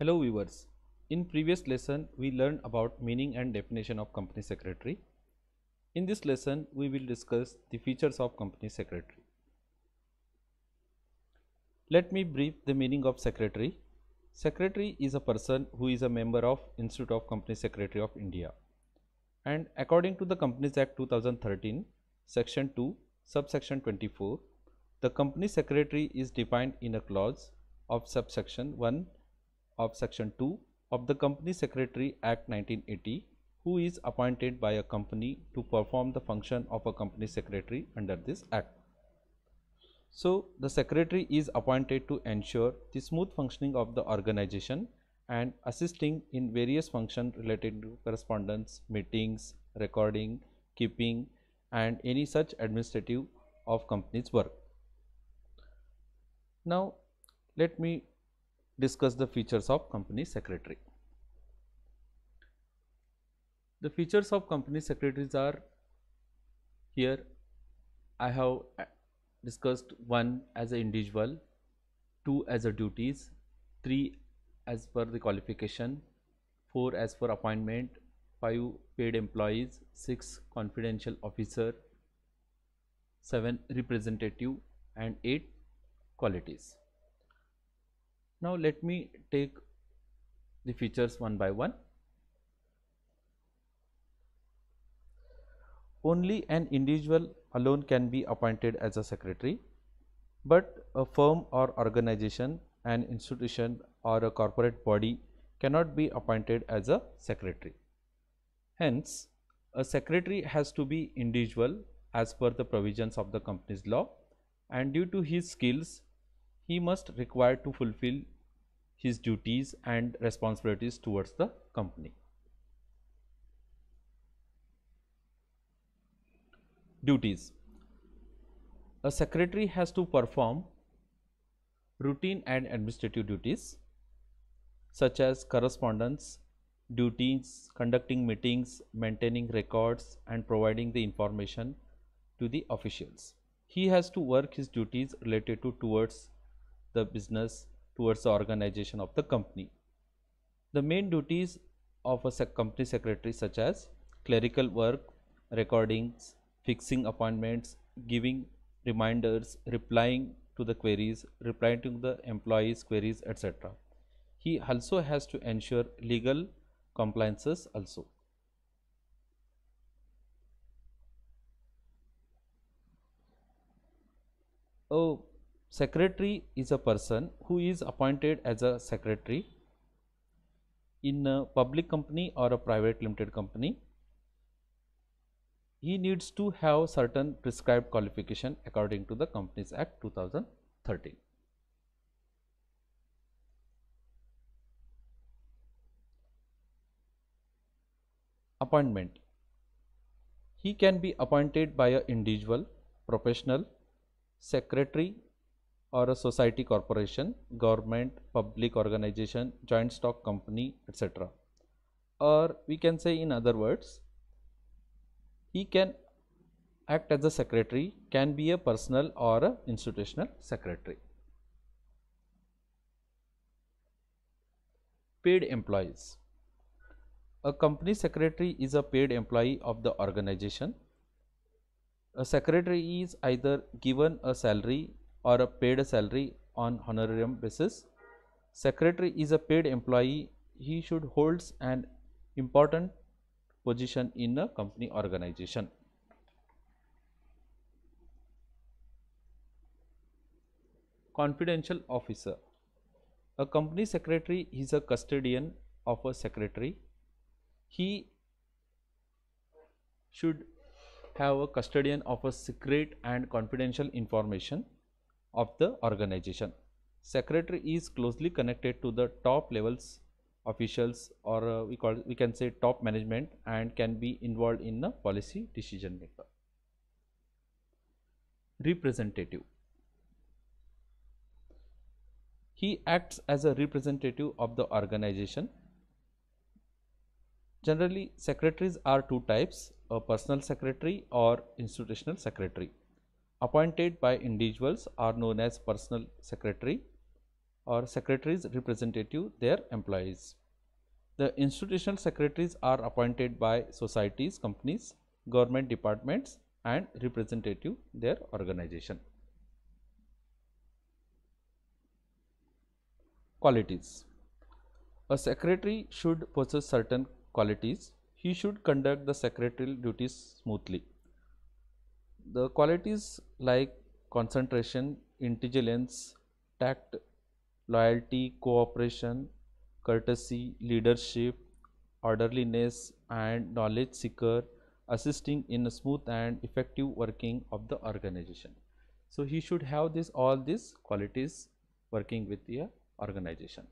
Hello viewers, in previous lesson we learned about meaning and definition of company secretary. In this lesson we will discuss the features of company secretary. Let me brief the meaning of secretary. Secretary is a person who is a member of Institute of Company Secretary of India and according to the Companies Act 2013 section 2 subsection 24 the company secretary is defined in a clause of subsection 1 of Section 2 of the Company Secretary Act 1980 who is appointed by a company to perform the function of a company secretary under this act. So, the secretary is appointed to ensure the smooth functioning of the organization and assisting in various functions related to correspondence, meetings, recording, keeping and any such administrative of company's work. Now, let me discuss the features of company secretary. The features of company secretaries are here I have uh, discussed one as an individual, two as a duties, three as per the qualification, four as per appointment, five paid employees, six confidential officer, seven representative and eight qualities. Now let me take the features one by one. Only an individual alone can be appointed as a secretary, but a firm or organization, an institution or a corporate body cannot be appointed as a secretary. Hence, a secretary has to be individual as per the provisions of the company's law and due to his skills he must require to fulfill his duties and responsibilities towards the company. Duties A secretary has to perform routine and administrative duties such as correspondence, duties, conducting meetings, maintaining records and providing the information to the officials. He has to work his duties related to towards the business towards the organization of the company. The main duties of a company secretary such as clerical work, recordings, fixing appointments, giving reminders, replying to the queries, replying to the employees queries etc. He also has to ensure legal compliances also. Oh, Secretary is a person who is appointed as a secretary in a public company or a private limited company. He needs to have certain prescribed qualification according to the Companies Act 2013. Appointment. He can be appointed by a individual, professional, secretary or a society corporation, government, public organization, joint stock company, etc. Or we can say in other words, he can act as a secretary, can be a personal or a institutional secretary. Paid employees. A company secretary is a paid employee of the organization. A secretary is either given a salary or a paid salary on honorarium basis. Secretary is a paid employee. He should holds an important position in a company organization. Confidential officer. A company secretary is a custodian of a secretary. He should have a custodian of a secret and confidential information of the organization. Secretary is closely connected to the top levels officials or uh, we call we can say top management and can be involved in the policy decision maker. Representative. He acts as a representative of the organization. Generally, secretaries are two types, a personal secretary or institutional secretary appointed by individuals are known as personal secretary or secretaries representative their employees. The institutional secretaries are appointed by societies, companies, government departments and representative their organization. Qualities A secretary should possess certain qualities. He should conduct the secretarial duties smoothly the qualities like concentration, intelligence, tact, loyalty, cooperation, courtesy, leadership, orderliness and knowledge seeker assisting in smooth and effective working of the organization. So, he should have this all these qualities working with the organization.